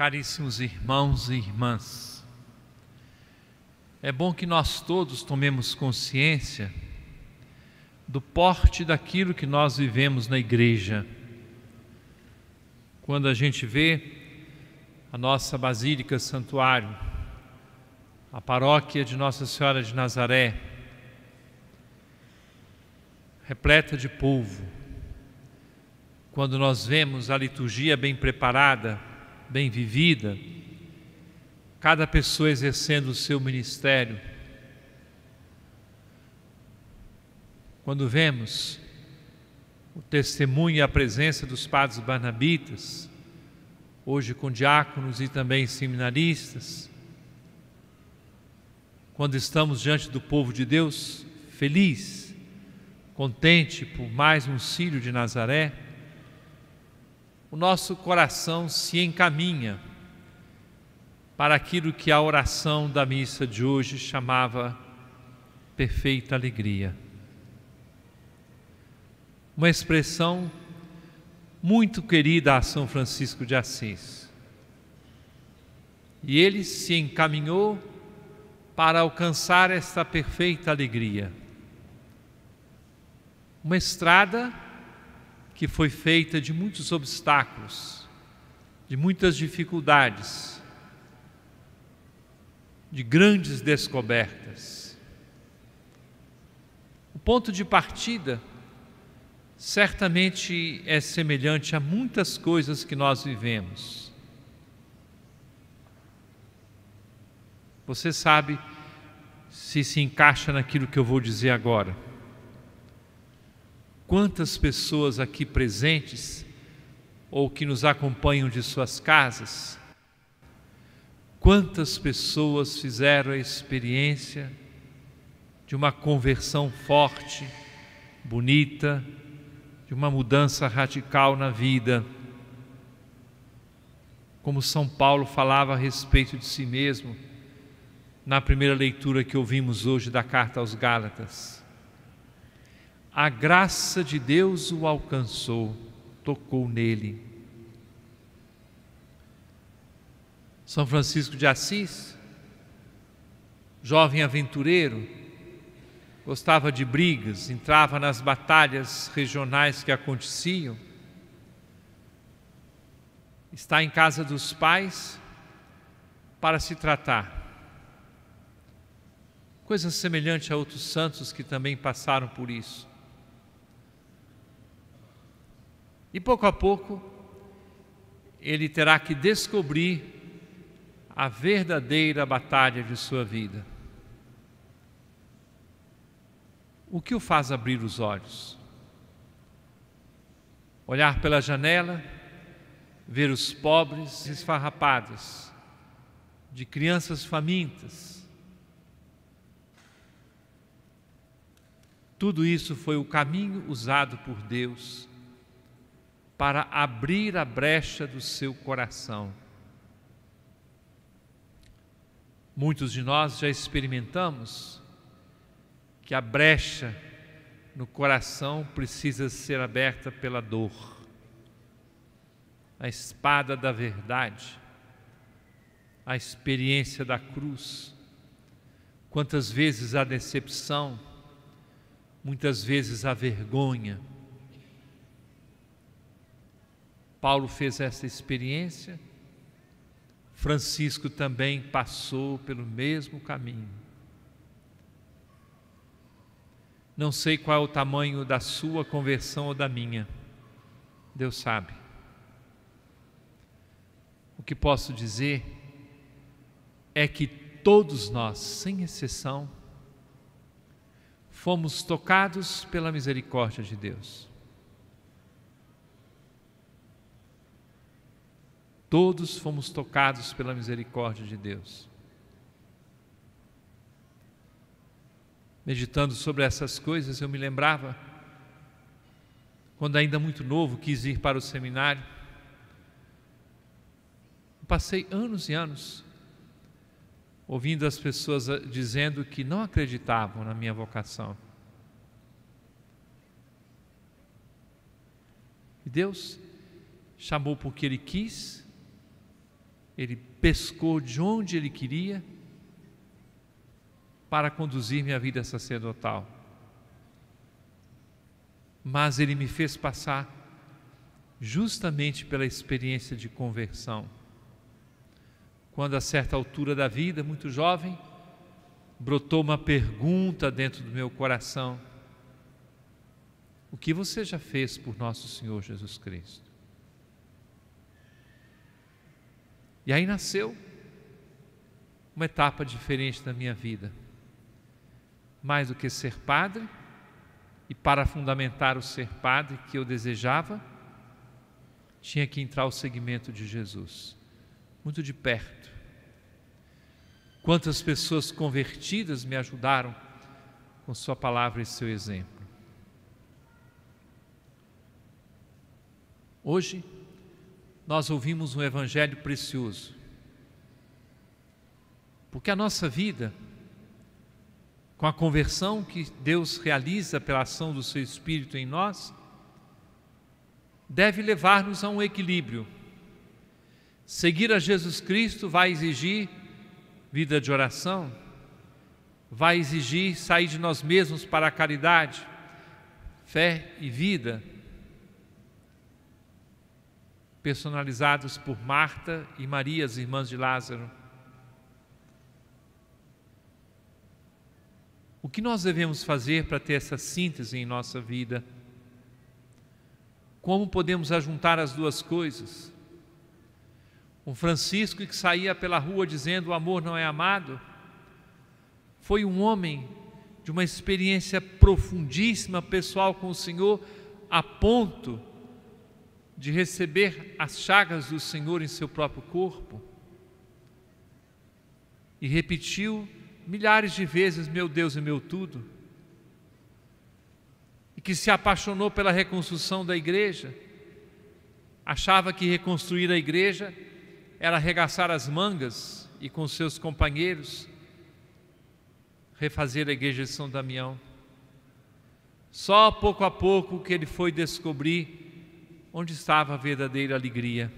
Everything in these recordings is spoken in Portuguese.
Caríssimos irmãos e irmãs, é bom que nós todos tomemos consciência do porte daquilo que nós vivemos na igreja. Quando a gente vê a nossa Basílica Santuário, a paróquia de Nossa Senhora de Nazaré, repleta de povo, quando nós vemos a liturgia bem preparada, bem vivida, cada pessoa exercendo o seu ministério. Quando vemos o testemunho e a presença dos padres barnabitas, hoje com diáconos e também seminaristas, quando estamos diante do povo de Deus, feliz, contente por mais um filho de Nazaré, o nosso coração se encaminha para aquilo que a oração da missa de hoje chamava perfeita alegria. Uma expressão muito querida a São Francisco de Assis. E ele se encaminhou para alcançar esta perfeita alegria. Uma estrada que foi feita de muitos obstáculos, de muitas dificuldades, de grandes descobertas. O ponto de partida certamente é semelhante a muitas coisas que nós vivemos. Você sabe se se encaixa naquilo que eu vou dizer agora quantas pessoas aqui presentes ou que nos acompanham de suas casas, quantas pessoas fizeram a experiência de uma conversão forte, bonita, de uma mudança radical na vida. Como São Paulo falava a respeito de si mesmo na primeira leitura que ouvimos hoje da carta aos Gálatas a graça de Deus o alcançou, tocou nele. São Francisco de Assis, jovem aventureiro, gostava de brigas, entrava nas batalhas regionais que aconteciam. Está em casa dos pais para se tratar. Coisa semelhante a outros santos que também passaram por isso. E pouco a pouco, ele terá que descobrir a verdadeira batalha de sua vida. O que o faz abrir os olhos? Olhar pela janela, ver os pobres esfarrapados, de crianças famintas. Tudo isso foi o caminho usado por Deus para abrir a brecha do seu coração. Muitos de nós já experimentamos que a brecha no coração precisa ser aberta pela dor. A espada da verdade, a experiência da cruz. Quantas vezes a decepção, muitas vezes a vergonha, Paulo fez essa experiência, Francisco também passou pelo mesmo caminho. Não sei qual é o tamanho da sua conversão ou da minha, Deus sabe. O que posso dizer é que todos nós, sem exceção, fomos tocados pela misericórdia de Deus. Todos fomos tocados pela misericórdia de Deus. Meditando sobre essas coisas, eu me lembrava, quando ainda muito novo, quis ir para o seminário. Passei anos e anos ouvindo as pessoas eh, dizendo que não acreditavam na minha vocação. E Deus chamou porque Ele quis ele pescou de onde ele queria para conduzir minha vida sacerdotal. Mas ele me fez passar justamente pela experiência de conversão. Quando a certa altura da vida, muito jovem, brotou uma pergunta dentro do meu coração: O que você já fez por nosso Senhor Jesus Cristo? E aí nasceu uma etapa diferente da minha vida. Mais do que ser padre, e para fundamentar o ser padre que eu desejava, tinha que entrar o segmento de Jesus, muito de perto. Quantas pessoas convertidas me ajudaram com Sua palavra e seu exemplo. Hoje, nós ouvimos um evangelho precioso. Porque a nossa vida, com a conversão que Deus realiza pela ação do seu Espírito em nós, deve levar-nos a um equilíbrio. Seguir a Jesus Cristo vai exigir vida de oração, vai exigir sair de nós mesmos para a caridade, fé e vida personalizados por Marta e Maria, as irmãs de Lázaro. O que nós devemos fazer para ter essa síntese em nossa vida? Como podemos ajuntar as duas coisas? Um Francisco que saía pela rua dizendo o amor não é amado, foi um homem de uma experiência profundíssima pessoal com o Senhor, a ponto de receber as chagas do Senhor em seu próprio corpo. E repetiu milhares de vezes: Meu Deus e é meu tudo. E que se apaixonou pela reconstrução da igreja. Achava que reconstruir a igreja era arregaçar as mangas e com seus companheiros refazer a igreja de São Damião. Só pouco a pouco que ele foi descobrir onde estava a verdadeira alegria.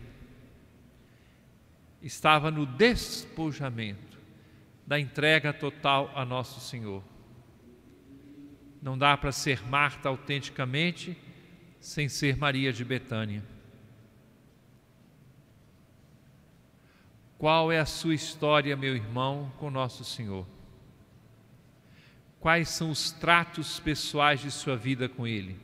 Estava no despojamento da entrega total a Nosso Senhor. Não dá para ser Marta autenticamente sem ser Maria de Betânia. Qual é a sua história, meu irmão, com Nosso Senhor? Quais são os tratos pessoais de sua vida com Ele?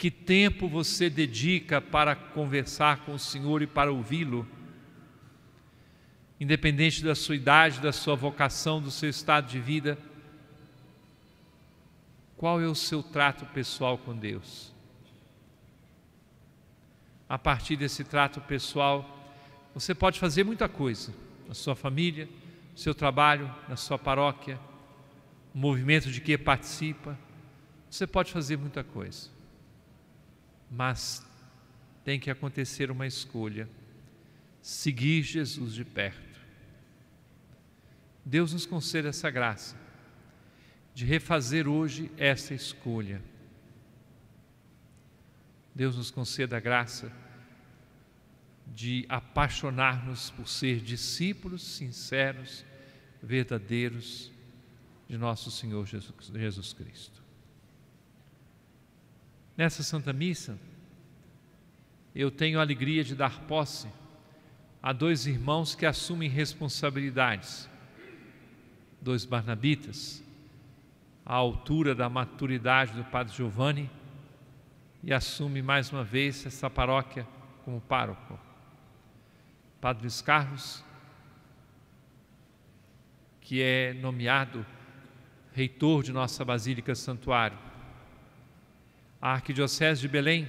Que tempo você dedica para conversar com o Senhor e para ouvi-lo? Independente da sua idade, da sua vocação, do seu estado de vida, qual é o seu trato pessoal com Deus? A partir desse trato pessoal, você pode fazer muita coisa na sua família, no seu trabalho, na sua paróquia, no movimento de que participa. Você pode fazer muita coisa mas tem que acontecer uma escolha: seguir Jesus de perto. Deus nos conceda essa graça de refazer hoje essa escolha. Deus nos conceda a graça de apaixonar-nos por ser discípulos sinceros, verdadeiros de nosso Senhor Jesus Cristo. Nessa Santa Missa, eu tenho a alegria de dar posse a dois irmãos que assumem responsabilidades, dois barnabitas, à altura da maturidade do Padre Giovanni, e assume mais uma vez essa paróquia como pároco. Padre Luiz Carlos, que é nomeado reitor de nossa Basílica Santuário. A Arquidiocese de Belém,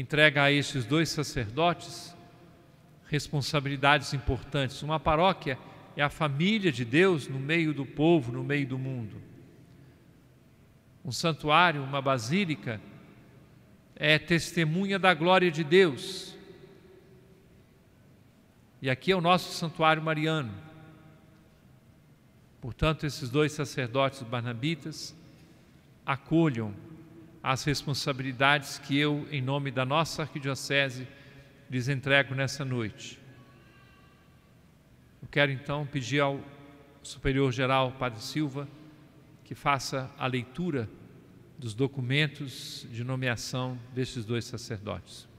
entrega a estes dois sacerdotes responsabilidades importantes. Uma paróquia é a família de Deus no meio do povo, no meio do mundo. Um santuário, uma basílica, é testemunha da glória de Deus. E aqui é o nosso santuário mariano. Portanto, esses dois sacerdotes barnabitas acolham as responsabilidades que eu, em nome da nossa arquidiocese, lhes entrego nessa noite. Eu quero então pedir ao Superior Geral Padre Silva que faça a leitura dos documentos de nomeação destes dois sacerdotes.